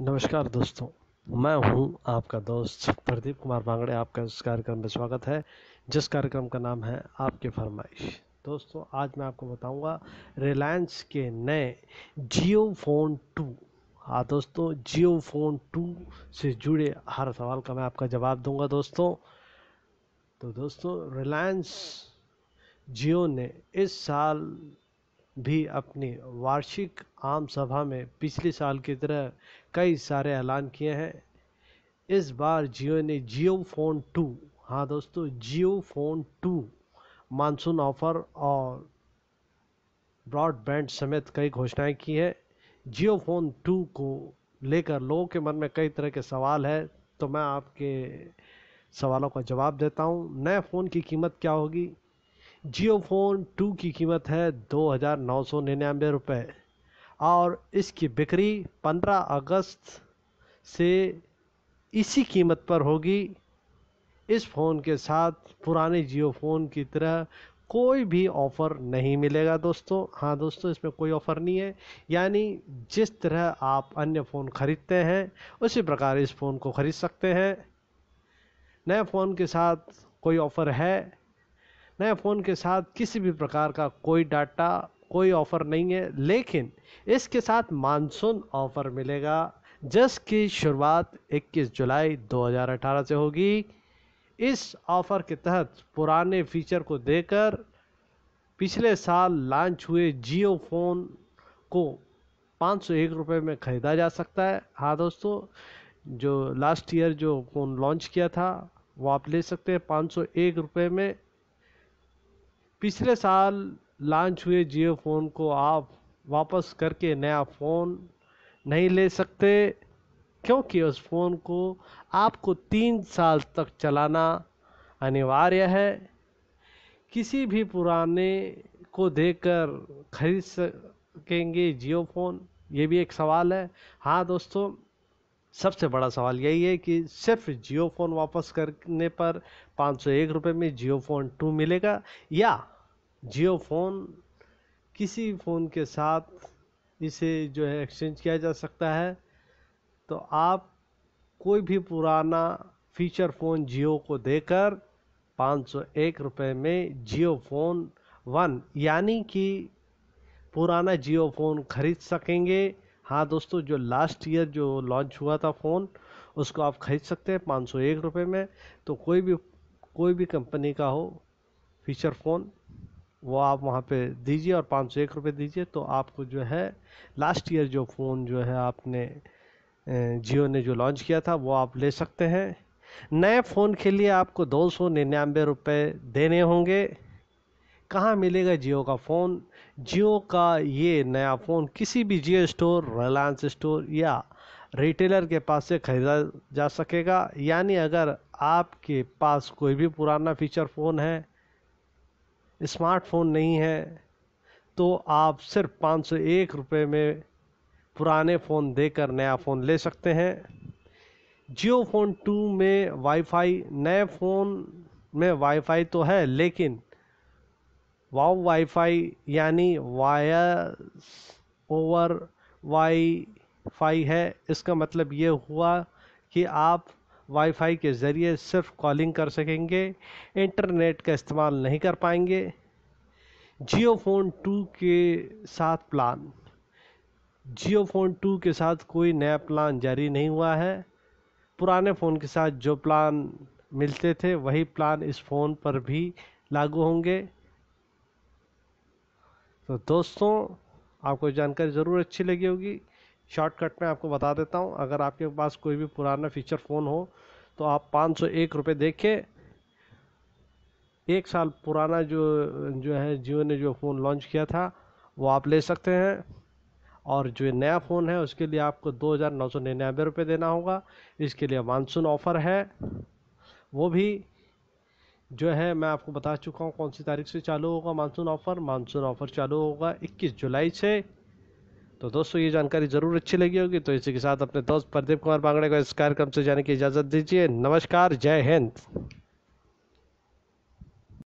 नमस्कार दोस्तों मैं हूं आपका दोस्त प्रदीप कुमार बांगड़े आपका इस कार्यक्रम में स्वागत है जिस कार्यक्रम का नाम है आपकी फरमाइश दोस्तों आज मैं आपको बताऊंगा रिलायंस के नए जियो फोन टू हाँ दोस्तों जियो फोन टू से जुड़े हर सवाल का मैं आपका जवाब दूंगा दोस्तों तो दोस्तों रिलायंस जियो ने इस साल भी अपनी वार्षिक आम सभा में पिछले साल की तरह कई सारे ऐलान किए हैं इस बार जियो ने जियो फोन टू हाँ दोस्तों Jio phone two monsoon offer और ब्रॉडबैंड समेत कई घोषणाएं की हैं जियो फोन टू को लेकर लोगों के मन में कई तरह के सवाल है तो मैं आपके सवालों का जवाब देता हूँ नए फ़ोन की कीमत क्या होगी जियो फ़ोन टू की कीमत है दो हज़ार नौ सौ निन्यानवे रुपये और इसकी बिक्री पंद्रह अगस्त से इसी कीमत पर होगी इस फ़ोन के साथ पुराने जियो फ़ोन की तरह कोई भी ऑफ़र नहीं मिलेगा दोस्तों हाँ दोस्तों इसमें कोई ऑफ़र नहीं है यानी जिस तरह आप अन्य फ़ोन ख़रीदते हैं उसी प्रकार इस फ़ोन को ख़रीद सकते हैं नए फ़ोन के साथ कोई ऑफ़र है नए फ़ोन के साथ किसी भी प्रकार का कोई डाटा कोई ऑफ़र नहीं है लेकिन इसके साथ मानसून ऑफ़र मिलेगा जिसकी शुरुआत 21 जुलाई 2018 से होगी इस ऑफ़र के तहत पुराने फीचर को देकर पिछले साल लॉन्च हुए जियो फ़ोन को पाँच सौ एक रुपये में ख़रीदा जा सकता है हाँ दोस्तों जो लास्ट ईयर जो फ़ोन लॉन्च किया था वो आप ले सकते हैं पाँच सौ एक रुपये में पिछले साल लॉन्च हुए जियो फ़ोन को आप वापस करके नया फ़ोन नहीं ले सकते क्योंकि उस फ़ोन को आपको तीन साल तक चलाना अनिवार्य है किसी भी पुराने को देकर खरीद सकेंगे जियो फ़ोन ये भी एक सवाल है हाँ दोस्तों सबसे बड़ा सवाल यही है कि सिर्फ जियो फ़ोन वापस करने पर पाँच सौ एक रुपये में जियो फ़ोन टू मिलेगा या जियो फ़ोन किसी फ़ोन के साथ इसे जो है एक्सचेंज किया जा सकता है तो आप कोई भी पुराना फीचर फ़ोन जियो को देकर पाँच सौ एक रुपये में जियो फ़ोन वन यानी कि पुराना जियो फ़ोन खरीद सकेंगे हाँ दोस्तों जो लास्ट ईयर जो लॉन्च हुआ था फ़ोन उसको आप ख़रीद सकते हैं पाँच सौ एक रुपये में तो कोई भी कोई भी कंपनी का हो फीचर फ़ोन वो आप वहाँ पे दीजिए और पाँच सौ एक रुपये दीजिए तो आपको जो है लास्ट ईयर जो फ़ोन जो है आपने जियो ने जो लॉन्च किया था वो आप ले सकते हैं नए फ़ोन के लिए आपको दो सौ निन्यानवे रुपये देने होंगे कहाँ मिलेगा जियो का फ़ोन जियो का ये नया फ़ोन किसी भी जियो स्टोर रिलायंस स्टोर या रिटेलर के पास से खरीदा जा सकेगा यानी अगर आपके पास कोई भी पुराना फीचर फ़ोन है स्मार्टफोन नहीं है तो आप सिर्फ पाँच सौ एक रुपये में पुराने फ़ोन देकर नया फ़ोन ले सकते हैं जियो फ़ोन टू में वाईफाई नए फ़ोन में वाईफाई तो है लेकिन वाव वाईफाई यानी वायर ओवर वाईफाई है इसका मतलब ये हुआ कि आप वाईफाई के ज़रिए सिर्फ कॉलिंग कर सकेंगे इंटरनेट का इस्तेमाल नहीं कर पाएंगे जियो फ़ोन टू के साथ प्लान जियो फ़ोन टू के साथ कोई नया प्लान जारी नहीं हुआ है पुराने फ़ोन के साथ जो प्लान मिलते थे वही प्लान इस फ़ोन पर भी लागू होंगे तो दोस्तों आपको जानकारी ज़रूर अच्छी लगी होगी शॉर्टकट में आपको बता देता हूँ अगर आपके पास कोई भी पुराना फीचर फ़ोन हो तो आप पाँच सौ एक रुपये देखे एक साल पुराना जो जो है जियो ने जो फ़ोन लॉन्च किया था वो आप ले सकते हैं और जो नया फ़ोन है उसके लिए आपको दो हज़ार नौ सौ निन्यानवे रुपये देना होगा इसके लिए मानसून ऑफ़र है वो भी जो है मैं आपको बता चुका हूँ कौन सी तारीख से चालू होगा मानसून ऑफ़र मानसून ऑफ़र चालू होगा 21 जुलाई से तो दोस्तों ये जानकारी ज़रूर अच्छी लगी होगी तो इसी के साथ अपने दोस्त प्रदीप कुमार बांगड़े को इस कार्यक्रम से जाने की इजाज़त दीजिए नमस्कार जय हिंद